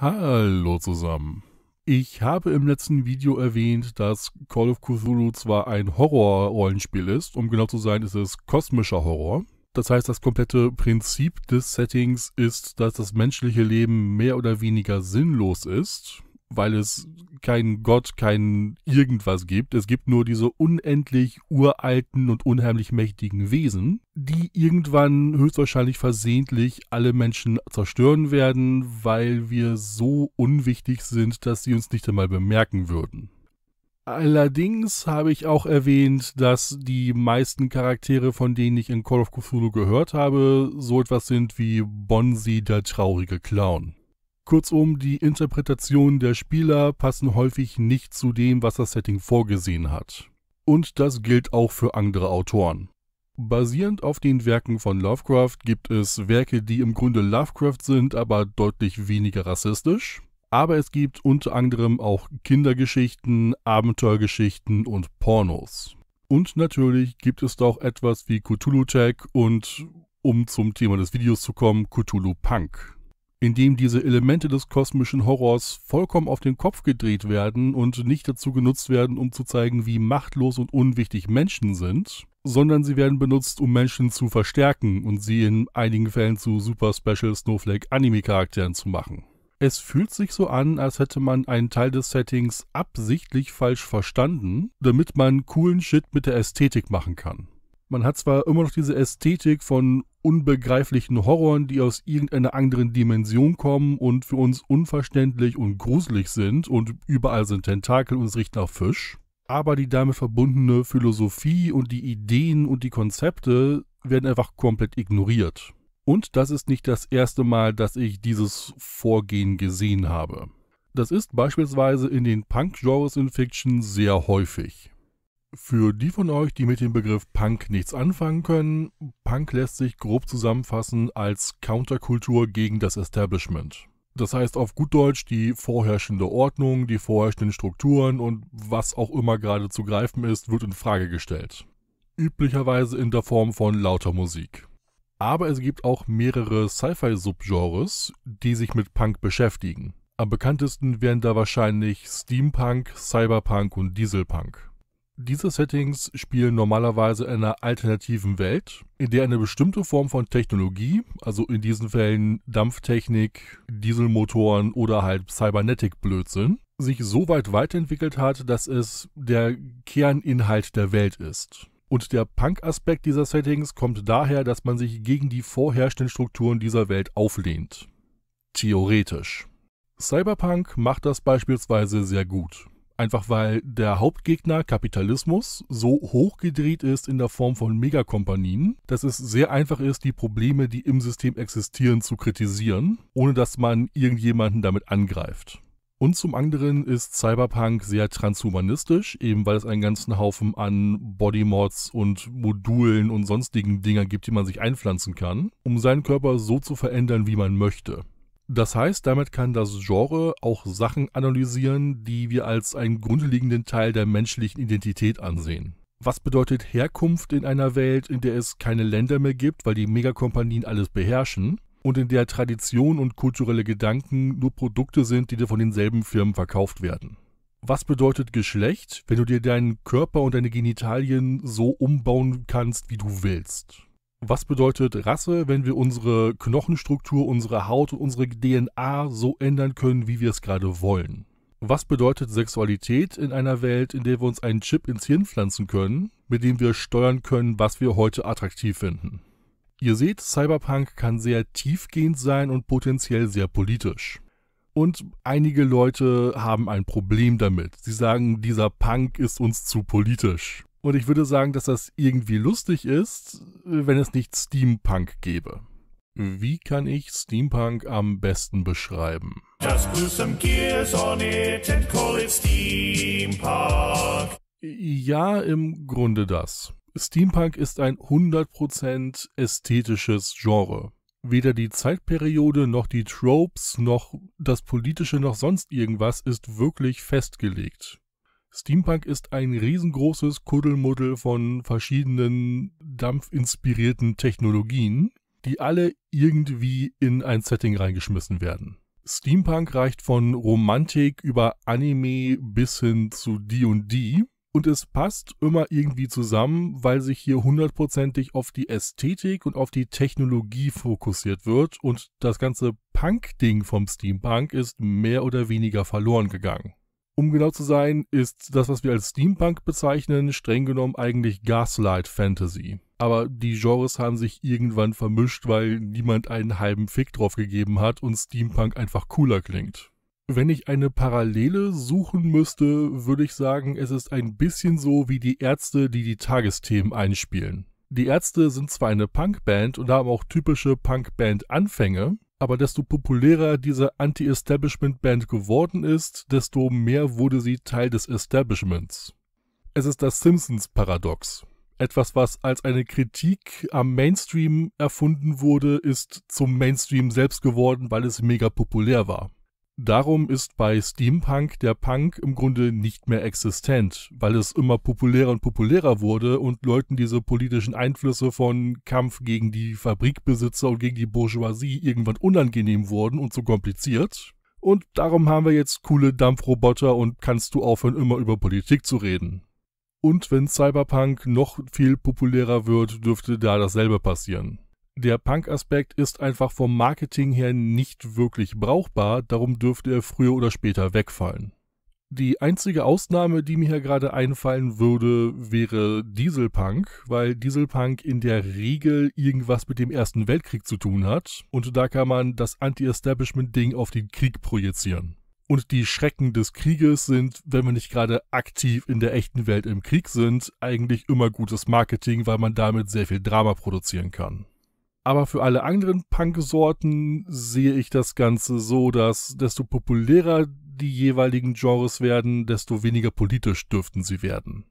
Hallo zusammen. Ich habe im letzten Video erwähnt, dass Call of Cthulhu zwar ein Horror-Rollenspiel ist, um genau zu sein, ist es kosmischer Horror. Das heißt, das komplette Prinzip des Settings ist, dass das menschliche Leben mehr oder weniger sinnlos ist weil es keinen Gott, kein irgendwas gibt. Es gibt nur diese unendlich uralten und unheimlich mächtigen Wesen, die irgendwann höchstwahrscheinlich versehentlich alle Menschen zerstören werden, weil wir so unwichtig sind, dass sie uns nicht einmal bemerken würden. Allerdings habe ich auch erwähnt, dass die meisten Charaktere, von denen ich in Call of Cthulhu gehört habe, so etwas sind wie Bonzi der traurige Clown. Kurzum, die Interpretationen der Spieler passen häufig nicht zu dem, was das Setting vorgesehen hat. Und das gilt auch für andere Autoren. Basierend auf den Werken von Lovecraft gibt es Werke, die im Grunde Lovecraft sind, aber deutlich weniger rassistisch. Aber es gibt unter anderem auch Kindergeschichten, Abenteuergeschichten und Pornos. Und natürlich gibt es auch etwas wie Cthulhu Tech und, um zum Thema des Videos zu kommen, Cthulhu Punk in dem diese Elemente des kosmischen Horrors vollkommen auf den Kopf gedreht werden und nicht dazu genutzt werden, um zu zeigen, wie machtlos und unwichtig Menschen sind, sondern sie werden benutzt, um Menschen zu verstärken und sie in einigen Fällen zu Super Special Snowflake Anime Charakteren zu machen. Es fühlt sich so an, als hätte man einen Teil des Settings absichtlich falsch verstanden, damit man coolen Shit mit der Ästhetik machen kann. Man hat zwar immer noch diese Ästhetik von unbegreiflichen Horroren, die aus irgendeiner anderen Dimension kommen und für uns unverständlich und gruselig sind und überall sind Tentakel und es riecht nach Fisch, aber die damit verbundene Philosophie und die Ideen und die Konzepte werden einfach komplett ignoriert. Und das ist nicht das erste Mal, dass ich dieses Vorgehen gesehen habe. Das ist beispielsweise in den Punk-Genres in Fiction sehr häufig. Für die von euch, die mit dem Begriff Punk nichts anfangen können, Punk lässt sich grob zusammenfassen als Counterkultur gegen das Establishment. Das heißt auf gut Deutsch die vorherrschende Ordnung, die vorherrschenden Strukturen und was auch immer gerade zu greifen ist, wird in Frage gestellt. Üblicherweise in der Form von lauter Musik. Aber es gibt auch mehrere Sci-Fi-Subgenres, die sich mit Punk beschäftigen. Am bekanntesten wären da wahrscheinlich Steampunk, Cyberpunk und Dieselpunk. Diese Settings spielen normalerweise in einer alternativen Welt, in der eine bestimmte Form von Technologie, also in diesen Fällen Dampftechnik, Dieselmotoren oder halt Cybernetic-Blödsinn, sich so weit weiterentwickelt hat, dass es der Kerninhalt der Welt ist. Und der Punk-Aspekt dieser Settings kommt daher, dass man sich gegen die vorherrschenden Strukturen dieser Welt auflehnt. Theoretisch. Cyberpunk macht das beispielsweise sehr gut. Einfach weil der Hauptgegner Kapitalismus so hochgedreht ist in der Form von Megakompanien, dass es sehr einfach ist, die Probleme, die im System existieren, zu kritisieren, ohne dass man irgendjemanden damit angreift. Und zum anderen ist Cyberpunk sehr transhumanistisch, eben weil es einen ganzen Haufen an Bodymods und Modulen und sonstigen Dinger gibt, die man sich einpflanzen kann, um seinen Körper so zu verändern, wie man möchte. Das heißt, damit kann das Genre auch Sachen analysieren, die wir als einen grundlegenden Teil der menschlichen Identität ansehen. Was bedeutet Herkunft in einer Welt, in der es keine Länder mehr gibt, weil die Megakompanien alles beherrschen und in der Tradition und kulturelle Gedanken nur Produkte sind, die dir von denselben Firmen verkauft werden? Was bedeutet Geschlecht, wenn du dir deinen Körper und deine Genitalien so umbauen kannst, wie du willst? was bedeutet Rasse, wenn wir unsere Knochenstruktur, unsere Haut und unsere DNA so ändern können, wie wir es gerade wollen? Was bedeutet Sexualität in einer Welt, in der wir uns einen Chip ins Hirn pflanzen können, mit dem wir steuern können, was wir heute attraktiv finden? Ihr seht, Cyberpunk kann sehr tiefgehend sein und potenziell sehr politisch. Und einige Leute haben ein Problem damit. Sie sagen, dieser Punk ist uns zu politisch. Und ich würde sagen, dass das irgendwie lustig ist, wenn es nicht Steampunk gäbe. Wie kann ich Steampunk am besten beschreiben? Just glue some gears on it and call it Steampunk. Ja, im Grunde das. Steampunk ist ein 100% ästhetisches Genre. Weder die Zeitperiode noch die Tropes noch das politische noch sonst irgendwas ist wirklich festgelegt. Steampunk ist ein riesengroßes Kuddelmuddel von verschiedenen dampfinspirierten Technologien, die alle irgendwie in ein Setting reingeschmissen werden. Steampunk reicht von Romantik über Anime bis hin zu D&D und es passt immer irgendwie zusammen, weil sich hier hundertprozentig auf die Ästhetik und auf die Technologie fokussiert wird und das ganze Punk-Ding vom Steampunk ist mehr oder weniger verloren gegangen. Um genau zu sein, ist das, was wir als Steampunk bezeichnen, streng genommen eigentlich Gaslight Fantasy. Aber die Genres haben sich irgendwann vermischt, weil niemand einen halben Fick drauf gegeben hat und Steampunk einfach cooler klingt. Wenn ich eine Parallele suchen müsste, würde ich sagen, es ist ein bisschen so wie die Ärzte, die die Tagesthemen einspielen. Die Ärzte sind zwar eine Punkband und haben auch typische Punkband-Anfänge, aber desto populärer diese Anti-Establishment-Band geworden ist, desto mehr wurde sie Teil des Establishments. Es ist das Simpsons-Paradox. Etwas, was als eine Kritik am Mainstream erfunden wurde, ist zum Mainstream selbst geworden, weil es mega populär war. Darum ist bei Steampunk der Punk im Grunde nicht mehr existent, weil es immer populärer und populärer wurde und Leuten diese politischen Einflüsse von Kampf gegen die Fabrikbesitzer und gegen die Bourgeoisie irgendwann unangenehm wurden und zu kompliziert. Und darum haben wir jetzt coole Dampfroboter und kannst du aufhören, immer über Politik zu reden. Und wenn Cyberpunk noch viel populärer wird, dürfte da dasselbe passieren der Punk-Aspekt ist einfach vom Marketing her nicht wirklich brauchbar, darum dürfte er früher oder später wegfallen. Die einzige Ausnahme, die mir hier gerade einfallen würde, wäre Dieselpunk, weil Dieselpunk in der Regel irgendwas mit dem Ersten Weltkrieg zu tun hat und da kann man das Anti-Establishment-Ding auf den Krieg projizieren. Und die Schrecken des Krieges sind, wenn wir nicht gerade aktiv in der echten Welt im Krieg sind, eigentlich immer gutes Marketing, weil man damit sehr viel Drama produzieren kann. Aber für alle anderen Punk-Sorten sehe ich das Ganze so, dass desto populärer die jeweiligen Genres werden, desto weniger politisch dürften sie werden.